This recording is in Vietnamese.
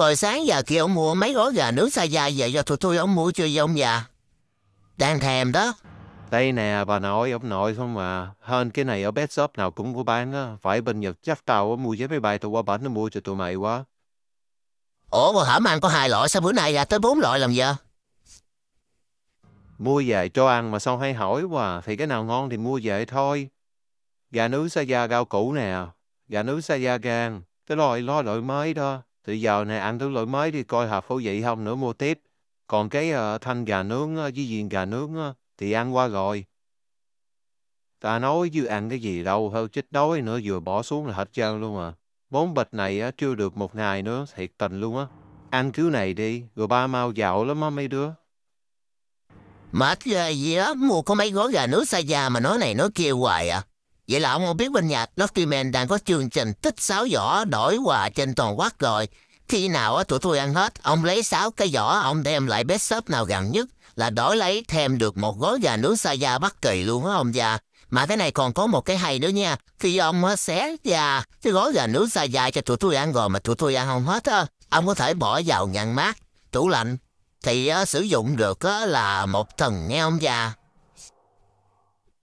Hồi sáng giờ kia ông mua mấy gói gà nướng xa dài về cho tụi tôi ông mua chưa vậy ông già? Đang thèm đó. Đây nè, bà nội, ông nội không mà. Hơn cái này ở best shop nào cũng có bán á. Phải bên Nhật chắc tao mua vé máy bay tụi qua bán nó mua cho tụi mày quá. Ủa mà hẩm ăn có hai loại sao bữa nay ra tới bốn loại làm giờ? Mua về cho ăn mà sao hay hỏi quá à. Thì cái nào ngon thì mua về thôi. Gà nướng xa da gạo cũ nè. Gà nướng xa da gan. Cái loại lo loại mới đó. Từ giờ này ăn thứ lỗi mới đi coi hợp phố vị không nữa mua tiếp. Còn cái uh, thanh gà nướng uh, với viên gà nướng uh, thì ăn qua rồi. Ta nói chứ ăn cái gì đâu, hơi chết đói nữa vừa bỏ xuống là hết trơn luôn à. Bốn bịch này uh, chưa được một ngày nữa, thiệt tình luôn á. Ăn cứu này đi, rồi ba mau giàu lắm á mấy đứa. Mệt gì á, mua có mấy gói gà nướng xa già mà nói này nói kia hoài à. Vậy là ông không biết bên nhà Loftyman đang có chương trình tích sáu giỏ đổi quà trên toàn quốc rồi. Khi nào tụi tôi ăn hết, ông lấy sáu cái giỏ, ông đem lại best shop nào gần nhất là đổi lấy thêm được một gói gà nướng sa da bất kỳ luôn á ông già. Mà cái này còn có một cái hay nữa nha. Khi ông xé ra cái gói gà nướng sa da cho tụi tôi ăn rồi mà tụi tôi ăn không hết á, ông có thể bỏ vào ngăn mát, tủ lạnh. Thì uh, sử dụng được uh, là một tuần nghe ông già.